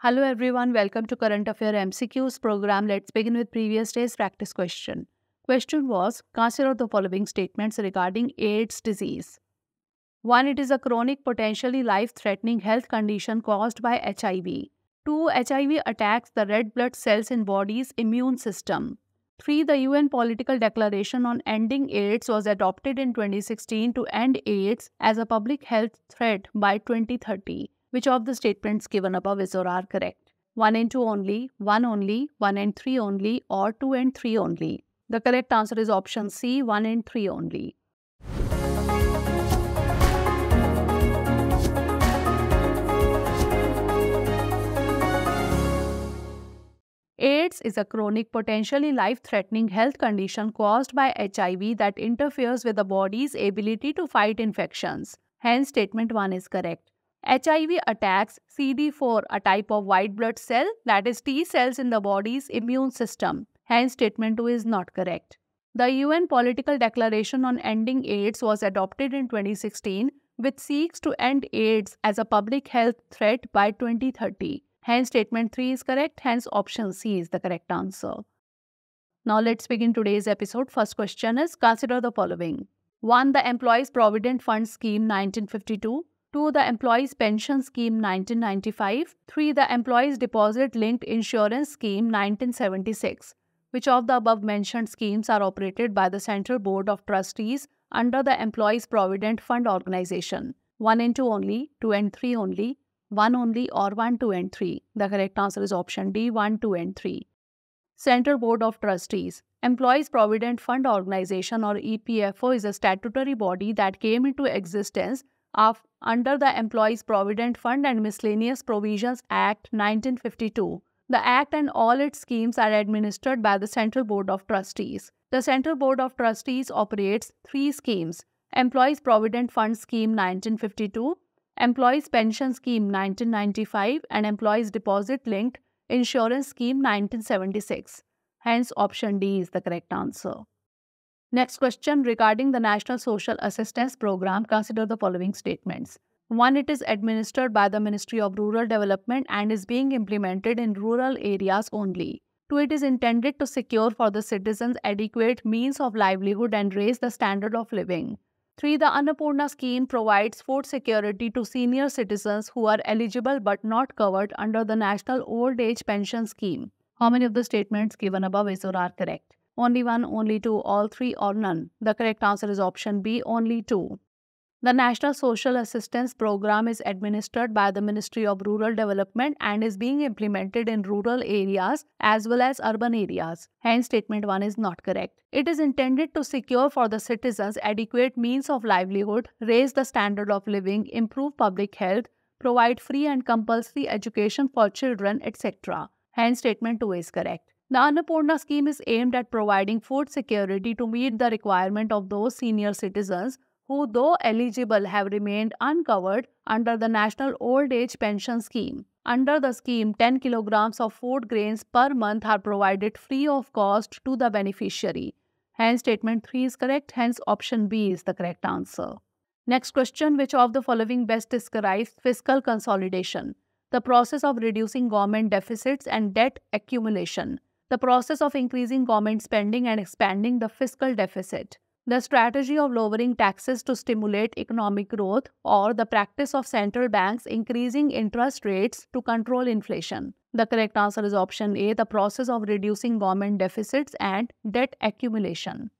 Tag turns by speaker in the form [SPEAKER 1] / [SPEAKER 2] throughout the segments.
[SPEAKER 1] Hello everyone, welcome to Current Affair MCQs program. Let's begin with previous day's practice question. Question was, consider the following statements regarding AIDS disease. 1. It is a chronic, potentially life-threatening health condition caused by HIV. 2. HIV attacks the red blood cells in body's immune system. 3. The UN Political Declaration on Ending AIDS was adopted in 2016 to end AIDS as a public health threat by 2030. Which of the statements given above is or are correct? 1 and 2 only, 1 only, 1 and 3 only, or 2 and 3 only? The correct answer is option C, 1 and 3 only. AIDS is a chronic, potentially life threatening health condition caused by HIV that interferes with the body's ability to fight infections. Hence, statement 1 is correct. HIV attacks CD4, a type of white blood cell that is T cells in the body's immune system. Hence, statement 2 is not correct. The UN Political Declaration on Ending AIDS was adopted in 2016, which seeks to end AIDS as a public health threat by 2030. Hence, statement 3 is correct. Hence, option C is the correct answer. Now, let's begin today's episode. First question is Consider the following 1. The Employees Provident Fund Scheme 1952. 2. The Employees Pension Scheme 1995. 3. The Employees Deposit Linked Insurance Scheme 1976. Which of the above mentioned schemes are operated by the Central Board of Trustees under the Employees Provident Fund Organization? 1 and 2 only, 2 and 3 only, 1 only or 1, 2 and 3. The correct answer is option D, 1, 2 and 3. Central Board of Trustees. Employees Provident Fund Organization or EPFO is a statutory body that came into existence of under the Employees Provident Fund and Miscellaneous Provisions Act 1952. The Act and all its schemes are administered by the Central Board of Trustees. The Central Board of Trustees operates three schemes Employees Provident Fund Scheme 1952, Employees Pension Scheme 1995, and Employees Deposit Linked Insurance Scheme 1976. Hence, option D is the correct answer. Next question regarding the National Social Assistance Program, consider the following statements. One, it is administered by the Ministry of Rural Development and is being implemented in rural areas only. Two, it is intended to secure for the citizens adequate means of livelihood and raise the standard of living. Three, the Annapurna scheme provides food security to senior citizens who are eligible but not covered under the National Old Age Pension Scheme. How many of the statements given above is or are correct? only one, only two, all three, or none. The correct answer is option B, only two. The National Social Assistance Program is administered by the Ministry of Rural Development and is being implemented in rural areas as well as urban areas. Hence, statement 1 is not correct. It is intended to secure for the citizens adequate means of livelihood, raise the standard of living, improve public health, provide free and compulsory education for children, etc. Hence, statement 2 is correct. The Annapurna scheme is aimed at providing food security to meet the requirement of those senior citizens who, though eligible, have remained uncovered under the National Old Age Pension Scheme. Under the scheme, 10 kilograms of food grains per month are provided free of cost to the beneficiary. Hence, statement 3 is correct, hence, option B is the correct answer. Next question Which of the following best describes fiscal consolidation? The process of reducing government deficits and debt accumulation the process of increasing government spending and expanding the fiscal deficit. The strategy of lowering taxes to stimulate economic growth or the practice of central banks increasing interest rates to control inflation. The correct answer is option A, the process of reducing government deficits and debt accumulation.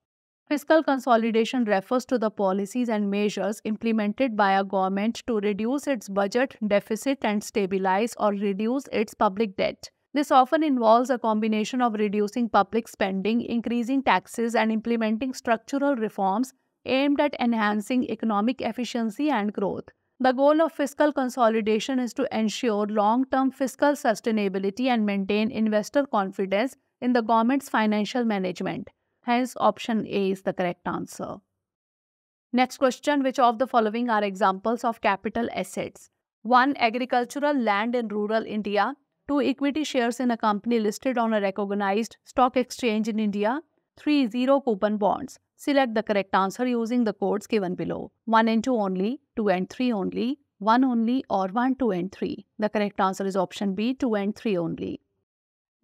[SPEAKER 1] Fiscal consolidation refers to the policies and measures implemented by a government to reduce its budget deficit and stabilize or reduce its public debt. This often involves a combination of reducing public spending, increasing taxes, and implementing structural reforms aimed at enhancing economic efficiency and growth. The goal of fiscal consolidation is to ensure long term fiscal sustainability and maintain investor confidence in the government's financial management. Hence, option A is the correct answer. Next question Which of the following are examples of capital assets? 1. Agricultural land in rural India. 2. Equity shares in a company listed on a recognized stock exchange in India. 3. Zero coupon bonds. Select the correct answer using the codes given below. 1 and 2 only, 2 and 3 only, 1 only or 1, 2 and 3. The correct answer is option B, 2 and 3 only.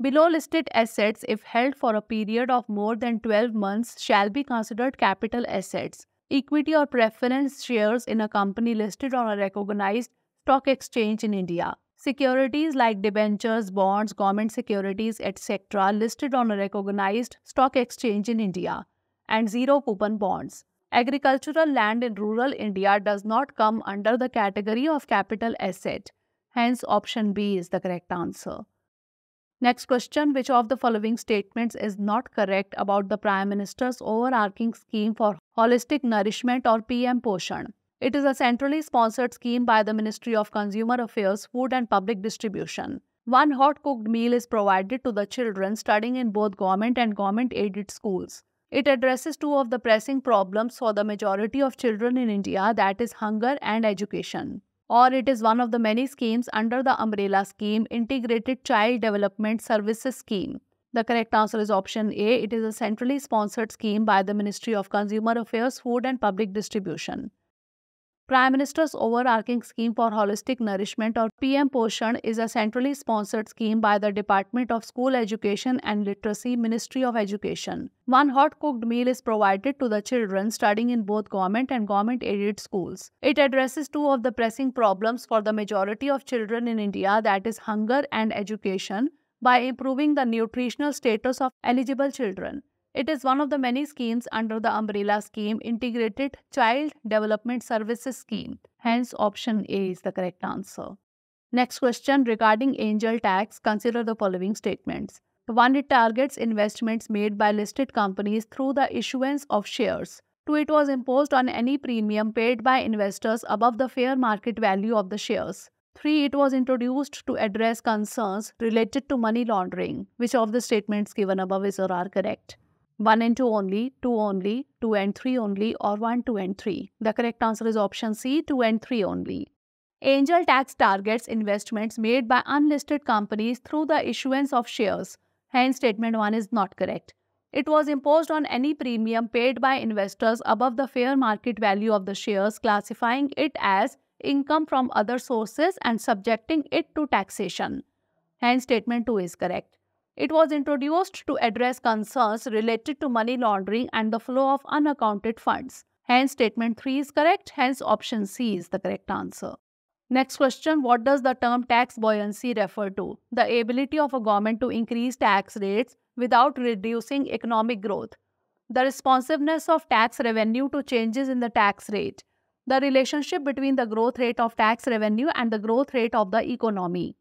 [SPEAKER 1] Below listed assets, if held for a period of more than 12 months, shall be considered capital assets. Equity or preference shares in a company listed on a recognized stock exchange in India. Securities like debentures, bonds, government securities, etc. listed on a recognized stock exchange in India and zero coupon bonds. Agricultural land in rural India does not come under the category of capital asset. Hence, option B is the correct answer. Next question Which of the following statements is not correct about the Prime Minister's overarching scheme for holistic nourishment or PM Poshan? It is a centrally sponsored scheme by the Ministry of Consumer Affairs, Food and Public Distribution. One hot cooked meal is provided to the children studying in both government and government aided schools. It addresses two of the pressing problems for the majority of children in India that is hunger and education. Or it is one of the many schemes under the umbrella scheme Integrated Child Development Services Scheme. The correct answer is option A. It is a centrally sponsored scheme by the Ministry of Consumer Affairs, Food and Public Distribution. Prime Minister's overarching scheme for holistic nourishment or PM Poshan is a centrally sponsored scheme by the Department of School Education and Literacy, Ministry of Education. One hot cooked meal is provided to the children studying in both government and government aided schools. It addresses two of the pressing problems for the majority of children in India that is hunger and education by improving the nutritional status of eligible children. It is one of the many schemes under the umbrella scheme Integrated Child Development Services Scheme. Hence, option A is the correct answer. Next question regarding angel tax, consider the following statements. One, it targets investments made by listed companies through the issuance of shares. Two, it was imposed on any premium paid by investors above the fair market value of the shares. 3. It was introduced to address concerns related to money laundering. Which of the statements given above is or are correct? 1 and 2 only, 2 only, 2 and 3 only, or 1, 2 and 3. The correct answer is option C, 2 and 3 only. Angel tax targets investments made by unlisted companies through the issuance of shares. Hence, statement 1 is not correct. It was imposed on any premium paid by investors above the fair market value of the shares, classifying it as income from other sources and subjecting it to taxation. Hence, statement 2 is correct. It was introduced to address concerns related to money laundering and the flow of unaccounted funds. Hence, statement 3 is correct. Hence, option C is the correct answer. Next question What does the term tax buoyancy refer to? The ability of a government to increase tax rates without reducing economic growth. The responsiveness of tax revenue to changes in the tax rate. The relationship between the growth rate of tax revenue and the growth rate of the economy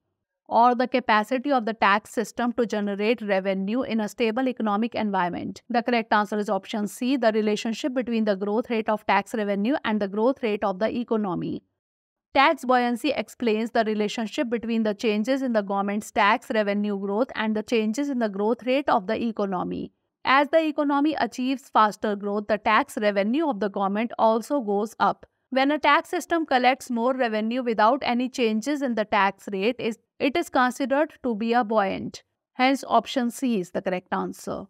[SPEAKER 1] or the capacity of the tax system to generate revenue in a stable economic environment? The correct answer is option C, the relationship between the growth rate of tax revenue and the growth rate of the economy. Tax buoyancy explains the relationship between the changes in the government's tax revenue growth and the changes in the growth rate of the economy. As the economy achieves faster growth, the tax revenue of the government also goes up. When a tax system collects more revenue without any changes in the tax rate, it is considered to be a buoyant. Hence, option C is the correct answer.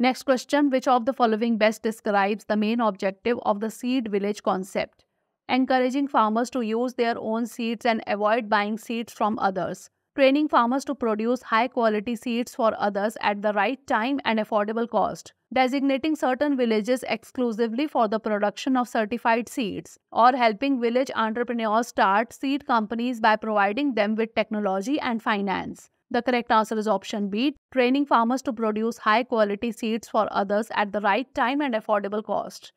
[SPEAKER 1] Next question Which of the following best describes the main objective of the seed village concept? Encouraging farmers to use their own seeds and avoid buying seeds from others training farmers to produce high quality seeds for others at the right time and affordable cost, designating certain villages exclusively for the production of certified seeds, or helping village entrepreneurs start seed companies by providing them with technology and finance. The correct answer is option B training farmers to produce high quality seeds for others at the right time and affordable cost.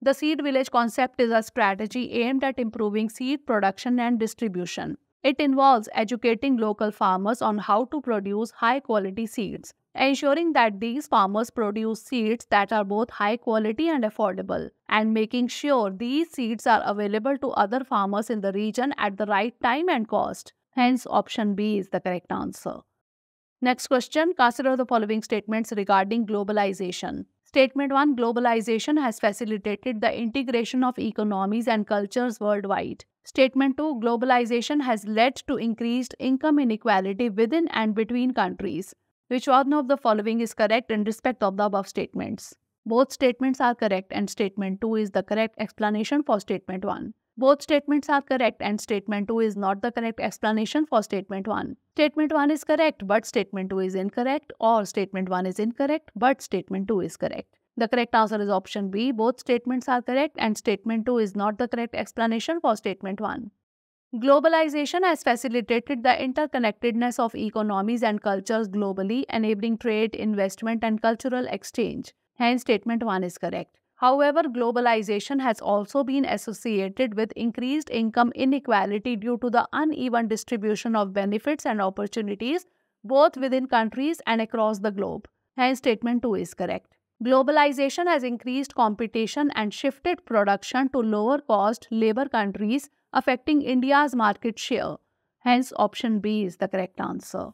[SPEAKER 1] The seed village concept is a strategy aimed at improving seed production and distribution. It involves educating local farmers on how to produce high quality seeds, ensuring that these farmers produce seeds that are both high quality and affordable, and making sure these seeds are available to other farmers in the region at the right time and cost. Hence, option B is the correct answer. Next question Consider the following statements regarding globalization. Statement 1 Globalization has facilitated the integration of economies and cultures worldwide. Statement 2 Globalization has led to increased income inequality within and between countries. Which one of the following is correct in respect of the above statements? Both statements are correct and statement 2 is the correct explanation for statement 1. Both statements are correct and statement 2 is not the correct explanation for statement 1. Statement 1 is correct but statement 2 is incorrect or statement 1 is incorrect but statement 2 is correct. The correct answer is option B. Both statements are correct and statement 2 is not the correct explanation for statement 1. Globalization has facilitated the interconnectedness of economies and cultures globally, enabling trade, investment, and cultural exchange. Hence, statement 1 is correct. However, globalization has also been associated with increased income inequality due to the uneven distribution of benefits and opportunities both within countries and across the globe. Hence, statement 2 is correct. Globalization has increased competition and shifted production to lower cost labor countries, affecting India's market share. Hence, option B is the correct answer.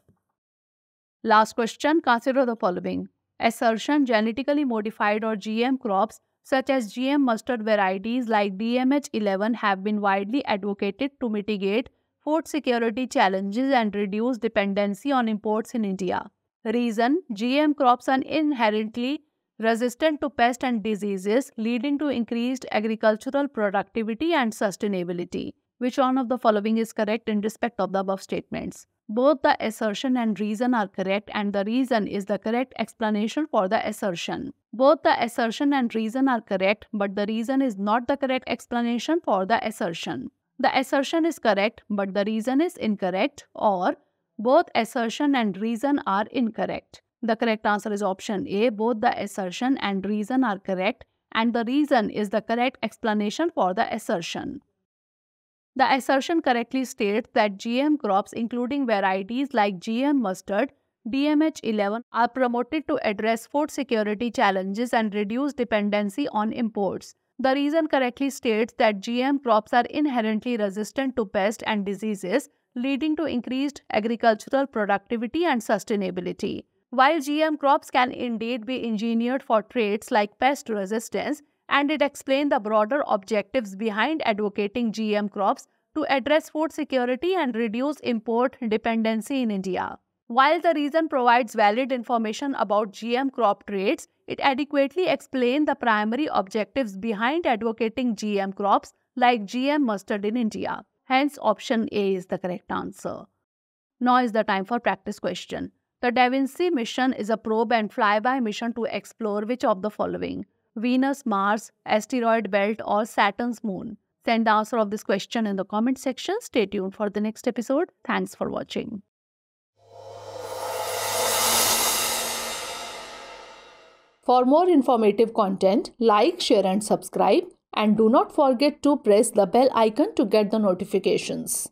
[SPEAKER 1] Last question consider the following assertion genetically modified or GM crops such as GM mustard varieties like DMH11 have been widely advocated to mitigate food security challenges and reduce dependency on imports in India. Reason GM crops are inherently resistant to pests and diseases, leading to increased agricultural productivity and sustainability. Which one of the following is correct in respect of the above statements? Both the assertion and reason are correct, and the reason is the correct explanation for the assertion. Both the assertion and reason are correct, but the reason is not the correct explanation for the assertion. The assertion is correct, but the reason is incorrect, or both assertion and reason are incorrect. The correct answer is option A. Both the assertion and reason are correct and the reason is the correct explanation for the assertion. The assertion correctly states that GM crops including varieties like GM mustard, DMH11 are promoted to address food security challenges and reduce dependency on imports. The reason correctly states that GM crops are inherently resistant to pests and diseases, leading to increased agricultural productivity and sustainability. While GM crops can indeed be engineered for traits like pest resistance, and it explained the broader objectives behind advocating GM crops to address food security and reduce import dependency in India. While the reason provides valid information about GM crop traits, it adequately explains the primary objectives behind advocating GM crops like GM mustard in India. Hence, option A is the correct answer. Now is the time for practice question. The Da Vinci mission is a probe and flyby mission to explore which of the following Venus, Mars, asteroid belt, or Saturn's moon? Send the answer of this question in the comment section. Stay tuned for the next episode. Thanks for watching. For more informative content, like, share, and subscribe. And do not forget to press the bell icon to get the notifications.